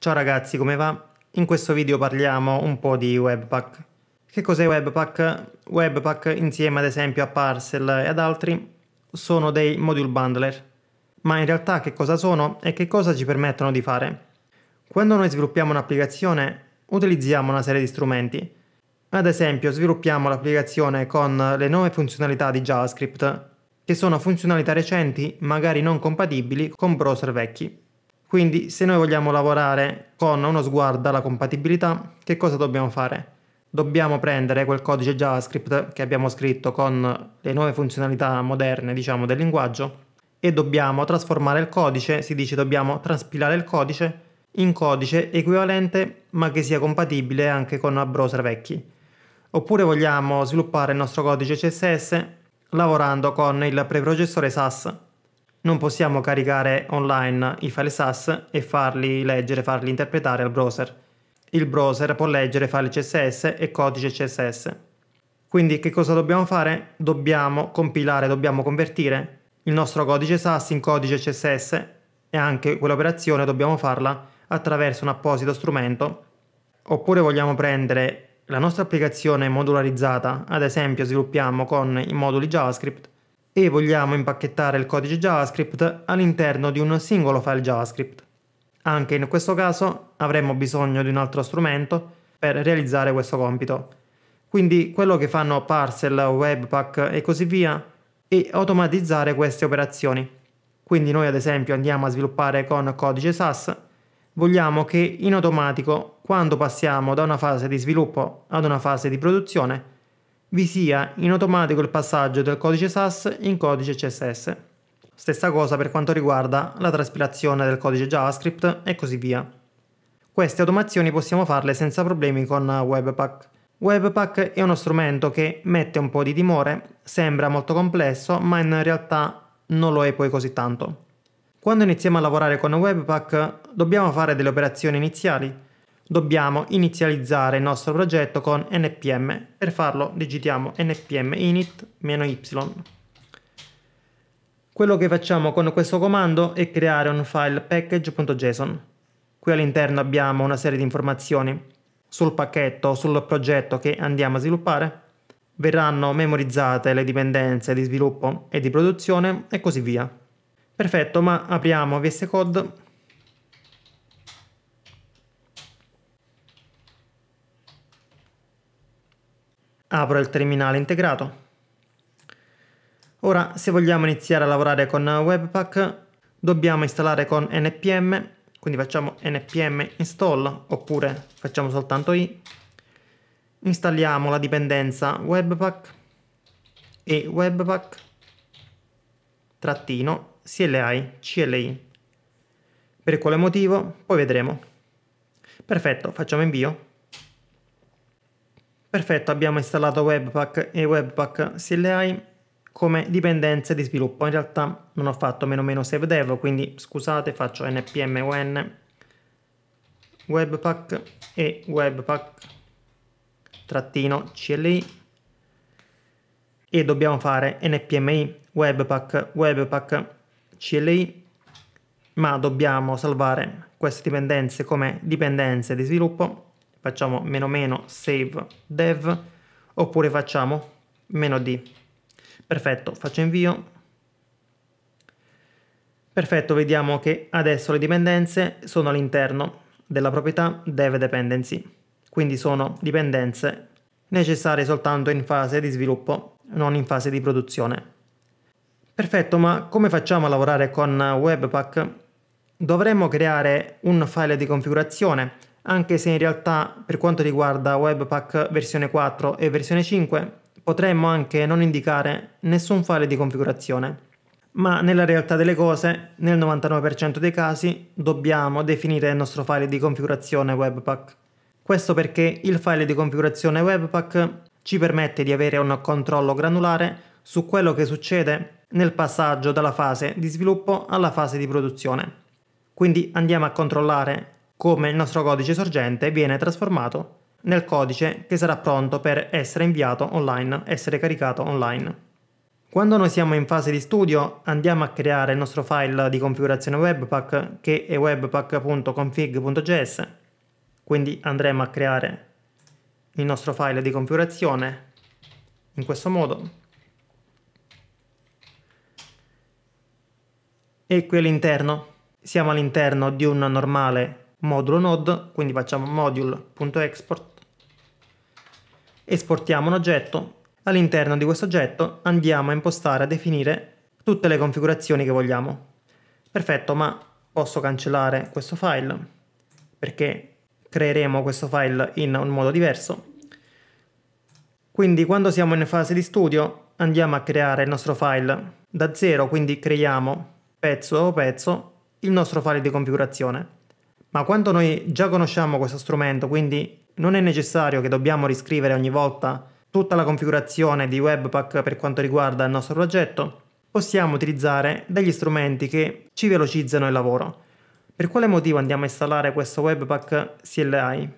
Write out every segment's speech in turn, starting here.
Ciao ragazzi, come va? In questo video parliamo un po' di Webpack. Che cos'è Webpack? Webpack, insieme ad esempio a Parcel e ad altri, sono dei module bundler. Ma in realtà che cosa sono e che cosa ci permettono di fare? Quando noi sviluppiamo un'applicazione, utilizziamo una serie di strumenti. Ad esempio, sviluppiamo l'applicazione con le nuove funzionalità di JavaScript, che sono funzionalità recenti magari non compatibili con browser vecchi. Quindi se noi vogliamo lavorare con uno sguardo alla compatibilità, che cosa dobbiamo fare? Dobbiamo prendere quel codice JavaScript che abbiamo scritto con le nuove funzionalità moderne, diciamo, del linguaggio e dobbiamo trasformare il codice, si dice dobbiamo traspilare il codice in codice equivalente ma che sia compatibile anche con browser vecchi. Oppure vogliamo sviluppare il nostro codice CSS lavorando con il preprocessore SAS non possiamo caricare online i file SAS e farli leggere, farli interpretare al browser. Il browser può leggere file CSS e codice CSS. Quindi che cosa dobbiamo fare? Dobbiamo compilare, dobbiamo convertire il nostro codice SAS in codice CSS e anche quell'operazione dobbiamo farla attraverso un apposito strumento. Oppure vogliamo prendere la nostra applicazione modularizzata, ad esempio sviluppiamo con i moduli JavaScript e vogliamo impacchettare il codice JavaScript all'interno di un singolo file JavaScript. Anche in questo caso avremo bisogno di un altro strumento per realizzare questo compito. Quindi quello che fanno Parcel, Webpack e così via è automatizzare queste operazioni. Quindi noi ad esempio andiamo a sviluppare con codice SAS, vogliamo che in automatico quando passiamo da una fase di sviluppo ad una fase di produzione vi sia in automatico il passaggio del codice SAS in codice CSS. Stessa cosa per quanto riguarda la traspirazione del codice JavaScript e così via. Queste automazioni possiamo farle senza problemi con Webpack. Webpack è uno strumento che mette un po' di timore, sembra molto complesso, ma in realtà non lo è poi così tanto. Quando iniziamo a lavorare con Webpack dobbiamo fare delle operazioni iniziali, dobbiamo inizializzare il nostro progetto con npm. Per farlo digitiamo npm init-y. Quello che facciamo con questo comando è creare un file package.json. Qui all'interno abbiamo una serie di informazioni sul pacchetto o sul progetto che andiamo a sviluppare. Verranno memorizzate le dipendenze di sviluppo e di produzione e così via. Perfetto, ma apriamo VS Code apro il terminale integrato. Ora se vogliamo iniziare a lavorare con Webpack dobbiamo installare con npm, quindi facciamo npm install oppure facciamo soltanto i, installiamo la dipendenza Webpack e Webpack trattino CLI CLI. Per quale motivo? Poi vedremo. Perfetto, facciamo invio. Perfetto, abbiamo installato Webpack e Webpack CLI come dipendenze di sviluppo. In realtà non ho fatto meno meno save dev, quindi scusate, faccio npm on webpack e webpack trattino CLI e dobbiamo fare npmi webpack webpack CLI ma dobbiamo salvare queste dipendenze come dipendenze di sviluppo facciamo meno meno save dev oppure facciamo meno d. Perfetto, faccio invio. Perfetto, vediamo che adesso le dipendenze sono all'interno della proprietà dev dependency, quindi sono dipendenze necessarie soltanto in fase di sviluppo, non in fase di produzione. Perfetto, ma come facciamo a lavorare con Webpack? Dovremmo creare un file di configurazione anche se in realtà per quanto riguarda Webpack versione 4 e versione 5 potremmo anche non indicare nessun file di configurazione. Ma nella realtà delle cose, nel 99% dei casi, dobbiamo definire il nostro file di configurazione Webpack. Questo perché il file di configurazione Webpack ci permette di avere un controllo granulare su quello che succede nel passaggio dalla fase di sviluppo alla fase di produzione. Quindi andiamo a controllare come il nostro codice sorgente viene trasformato nel codice che sarà pronto per essere inviato online, essere caricato online. Quando noi siamo in fase di studio andiamo a creare il nostro file di configurazione webpack che è webpack.config.js quindi andremo a creare il nostro file di configurazione in questo modo e qui all'interno siamo all'interno di un normale modulo node, quindi facciamo module.export, esportiamo un oggetto, all'interno di questo oggetto andiamo a impostare, a definire tutte le configurazioni che vogliamo. Perfetto, ma posso cancellare questo file perché creeremo questo file in un modo diverso. Quindi quando siamo in fase di studio andiamo a creare il nostro file da zero, quindi creiamo pezzo dopo pezzo il nostro file di configurazione. Ma quando noi già conosciamo questo strumento, quindi non è necessario che dobbiamo riscrivere ogni volta tutta la configurazione di Webpack per quanto riguarda il nostro progetto, possiamo utilizzare degli strumenti che ci velocizzano il lavoro. Per quale motivo andiamo a installare questo Webpack CLI?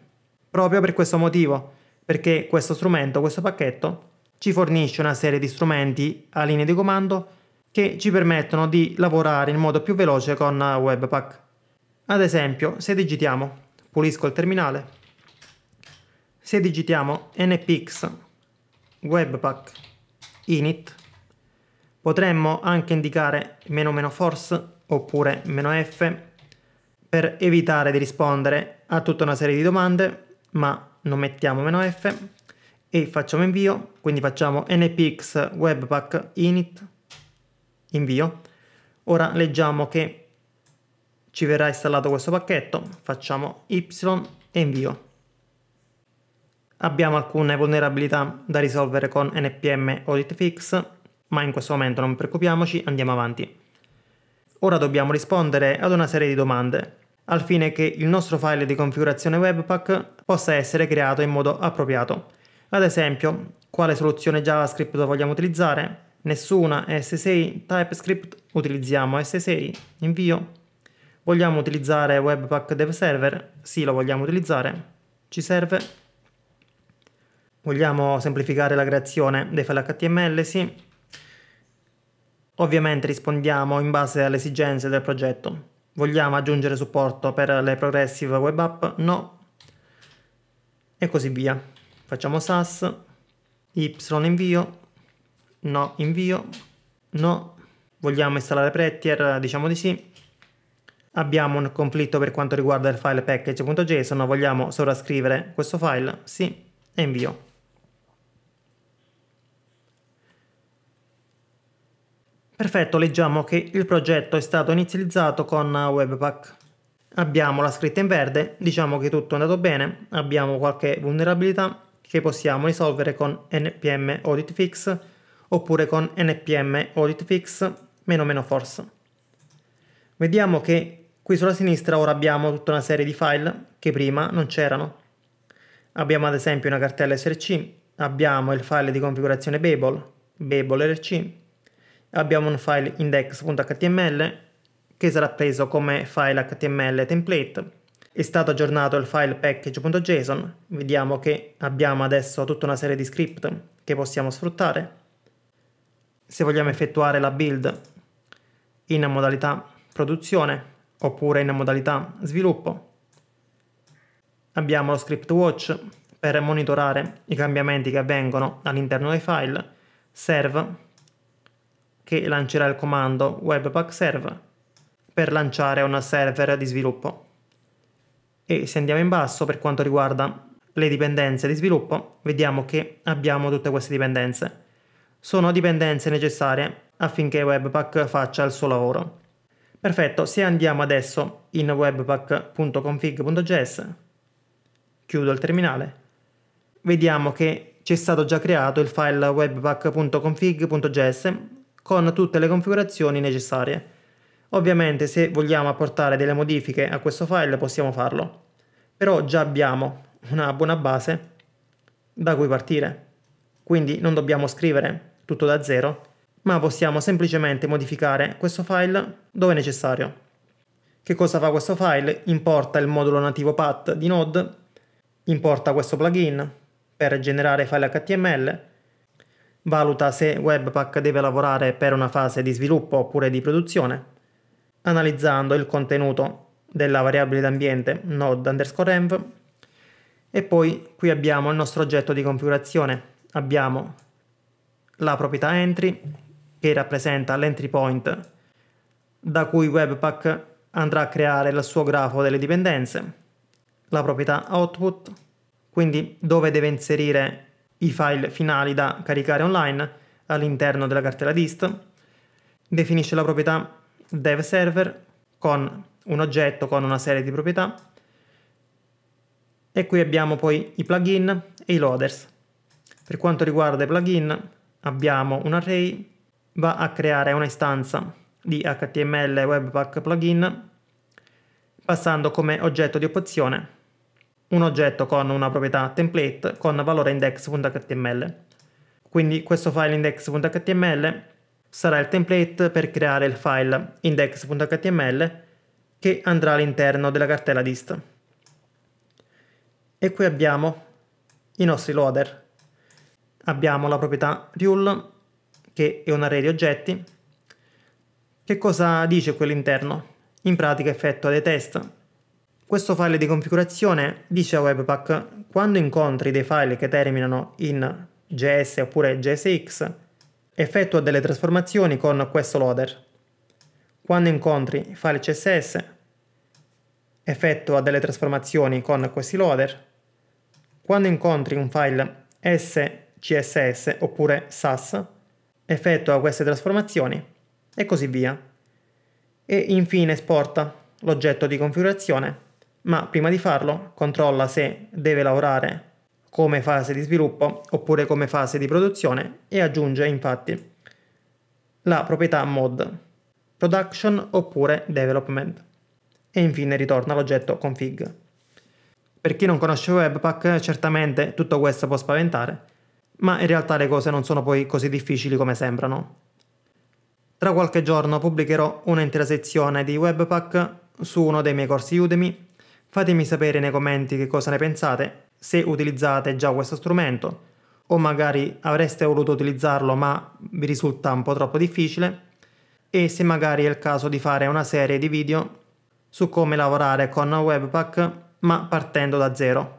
Proprio per questo motivo, perché questo strumento, questo pacchetto, ci fornisce una serie di strumenti a linea di comando che ci permettono di lavorare in modo più veloce con Webpack. Ad esempio, se digitiamo, pulisco il terminale, se digitiamo npx webpack init, potremmo anche indicare meno meno force oppure meno f per evitare di rispondere a tutta una serie di domande, ma non mettiamo meno f e facciamo invio, quindi facciamo npx webpack init invio. Ora leggiamo che ci verrà installato questo pacchetto, facciamo Y e invio. Abbiamo alcune vulnerabilità da risolvere con npm audit fix, ma in questo momento non preoccupiamoci, andiamo avanti. Ora dobbiamo rispondere ad una serie di domande, al fine che il nostro file di configurazione Webpack possa essere creato in modo appropriato. Ad esempio, quale soluzione JavaScript vogliamo utilizzare? Nessuna, S6, TypeScript, utilizziamo S6, invio, Vogliamo utilizzare Webpack Dev Server? Sì, lo vogliamo utilizzare. Ci serve. Vogliamo semplificare la creazione dei file HTML? Sì. Ovviamente rispondiamo in base alle esigenze del progetto. Vogliamo aggiungere supporto per le Progressive Web App? No. E così via. Facciamo SAS, Y invio, no invio, no. Vogliamo installare Prettier? Diciamo di sì Abbiamo un conflitto per quanto riguarda il file package.json, vogliamo sovrascrivere questo file? Sì, e invio. Perfetto, leggiamo che il progetto è stato inizializzato con Webpack. Abbiamo la scritta in verde, diciamo che tutto è andato bene, abbiamo qualche vulnerabilità che possiamo risolvere con npm audit fix oppure con npm audit fix meno meno force. Vediamo che Qui sulla sinistra ora abbiamo tutta una serie di file che prima non c'erano. Abbiamo ad esempio una cartella SRC, abbiamo il file di configurazione Babel, Babel RC, abbiamo un file index.html che sarà preso come file HTML template. È stato aggiornato il file package.json, vediamo che abbiamo adesso tutta una serie di script che possiamo sfruttare. Se vogliamo effettuare la build in modalità produzione oppure in modalità sviluppo. Abbiamo lo script watch per monitorare i cambiamenti che avvengono all'interno dei file, serve che lancerà il comando webpack serve per lanciare un server di sviluppo. E se andiamo in basso per quanto riguarda le dipendenze di sviluppo, vediamo che abbiamo tutte queste dipendenze. Sono dipendenze necessarie affinché Webpack faccia il suo lavoro. Perfetto, se andiamo adesso in webpack.config.js, chiudo il terminale, vediamo che c'è stato già creato il file webpack.config.js con tutte le configurazioni necessarie. Ovviamente se vogliamo apportare delle modifiche a questo file possiamo farlo, però già abbiamo una buona base da cui partire, quindi non dobbiamo scrivere tutto da zero ma possiamo semplicemente modificare questo file dove necessario. Che cosa fa questo file? Importa il modulo nativo path di Node, importa questo plugin per generare file HTML, valuta se Webpack deve lavorare per una fase di sviluppo oppure di produzione, analizzando il contenuto della variabile d'ambiente node underscore env e poi qui abbiamo il nostro oggetto di configurazione, abbiamo la proprietà entry, che rappresenta l'entry point da cui Webpack andrà a creare il suo grafo delle dipendenze, la proprietà output, quindi dove deve inserire i file finali da caricare online all'interno della cartella dist, definisce la proprietà dev server con un oggetto con una serie di proprietà e qui abbiamo poi i plugin e i loaders. Per quanto riguarda i plugin abbiamo un array va a creare una istanza di HTML Webpack plugin passando come oggetto di opzione un oggetto con una proprietà template con valore index.html. Quindi questo file index.html sarà il template per creare il file index.html che andrà all'interno della cartella dist. E qui abbiamo i nostri loader. Abbiamo la proprietà rule che è un array di oggetti, che cosa dice quello interno? In pratica effettua dei test. Questo file di configurazione dice a Webpack quando incontri dei file che terminano in JS oppure JSX, effettua delle trasformazioni con questo loader. Quando incontri file CSS, effettua delle trasformazioni con questi loader. Quando incontri un file SCSS oppure SAS, effettua queste trasformazioni e così via. E infine esporta l'oggetto di configurazione, ma prima di farlo controlla se deve lavorare come fase di sviluppo oppure come fase di produzione e aggiunge infatti la proprietà mod, production oppure development e infine ritorna l'oggetto config. Per chi non conosce Webpack certamente tutto questo può spaventare, ma in realtà le cose non sono poi così difficili come sembrano. Tra qualche giorno pubblicherò un'intera sezione di Webpack su uno dei miei corsi Udemy. Fatemi sapere nei commenti che cosa ne pensate, se utilizzate già questo strumento o magari avreste voluto utilizzarlo ma vi risulta un po' troppo difficile e se magari è il caso di fare una serie di video su come lavorare con Webpack ma partendo da zero.